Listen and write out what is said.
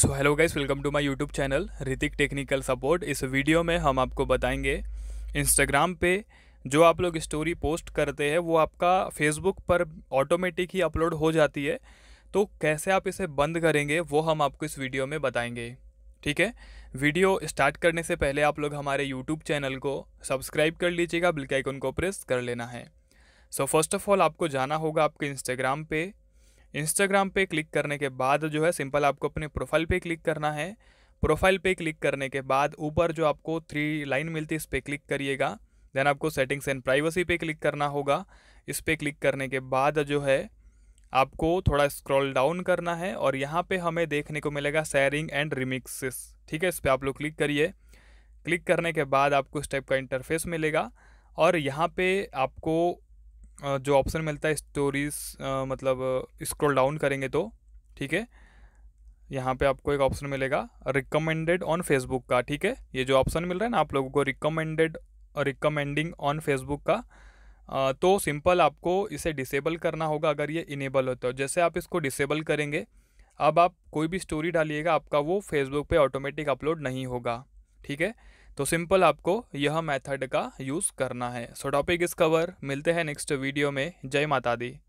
so hello guys welcome to my YouTube channel Hrithik technical support इस वीडियो में हम आपको बताएंगे इंस्टाग्राम पे जो आप लोग स्टोरी पोस्ट करते हैं वो आपका फेसबुक पर ऑटोमेटिक ही अपलोड हो जाती है तो कैसे आप इसे बंद करेंगे वो हम आपको इस वीडियो में बताएंगे ठीक है वीडियो स्टार्ट करने से पहले आप लोग हमारे यूट्यूब चैनल को सब्सक्राइब कर लीजिएगा बिल्कुल आइकन को प्रेस कर लेना है सो फर्स्ट ऑफ ऑल आपको जाना होगा आपके इंस्टाग्राम पे इंस्टाग्राम पे क्लिक करने के बाद जो है सिंपल आपको अपने प्रोफाइल पे क्लिक करना है प्रोफाइल पे क्लिक करने के बाद ऊपर जो आपको थ्री लाइन मिलती है इस पर क्लिक करिएगा देन आपको सेटिंग्स एंड प्राइवेसी पे क्लिक करना होगा इस पर क्लिक करने के बाद जो है आपको थोड़ा स्क्रॉल डाउन करना है और यहाँ पे हमें देखने को मिलेगा शेयरिंग एंड रिमिक्सिस ठीक है इस पर आप लोग क्लिक करिए क्लिक करने के बाद आपको इस टाइप का इंटरफेस मिलेगा और यहाँ पे आपको जो ऑप्शन मिलता है स्टोरीज मतलब स्क्रॉल डाउन करेंगे तो ठीक है यहाँ पे आपको एक ऑप्शन मिलेगा रिकमेंडेड ऑन फेसबुक का ठीक है ये जो ऑप्शन मिल रहा है ना आप लोगों को रिकमेंडेड रिकमेंडिंग ऑन फेसबुक का तो सिंपल आपको इसे डिसेबल करना होगा अगर ये इनेबल होता है जैसे आप इसको डिसेबल करेंगे अब आप कोई भी स्टोरी डालिएगा आपका वो फेसबुक पे ऑटोमेटिक अपलोड नहीं होगा ठीक है तो सिंपल आपको यह मेथड का यूज़ करना है सो टॉपिक इस कवर मिलते हैं नेक्स्ट वीडियो में जय माता दी